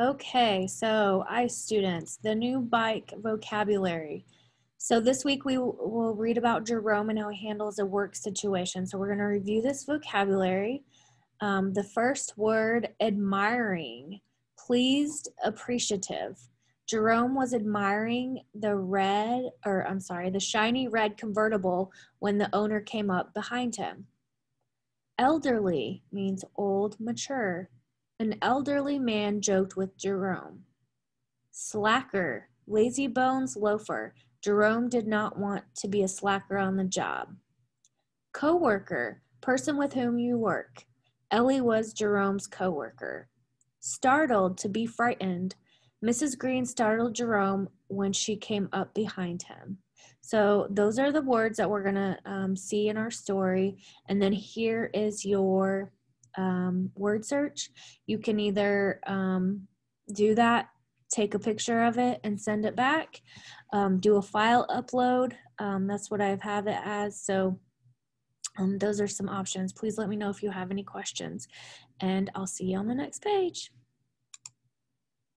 Okay, so I students, the new bike vocabulary. So this week we will read about Jerome and how he handles a work situation. So we're going to review this vocabulary. Um, the first word, admiring, pleased, appreciative. Jerome was admiring the red, or I'm sorry, the shiny red convertible when the owner came up behind him. Elderly means old, mature. An elderly man joked with Jerome. Slacker, lazybones, loafer. Jerome did not want to be a slacker on the job. Coworker, person with whom you work. Ellie was Jerome's coworker. Startled to be frightened, Mrs. Green startled Jerome when she came up behind him. So those are the words that we're gonna um, see in our story, and then here is your um, word search, you can either um, do that, take a picture of it, and send it back, um, do a file upload. Um, that's what I have it as. So um, those are some options. Please let me know if you have any questions, and I'll see you on the next page.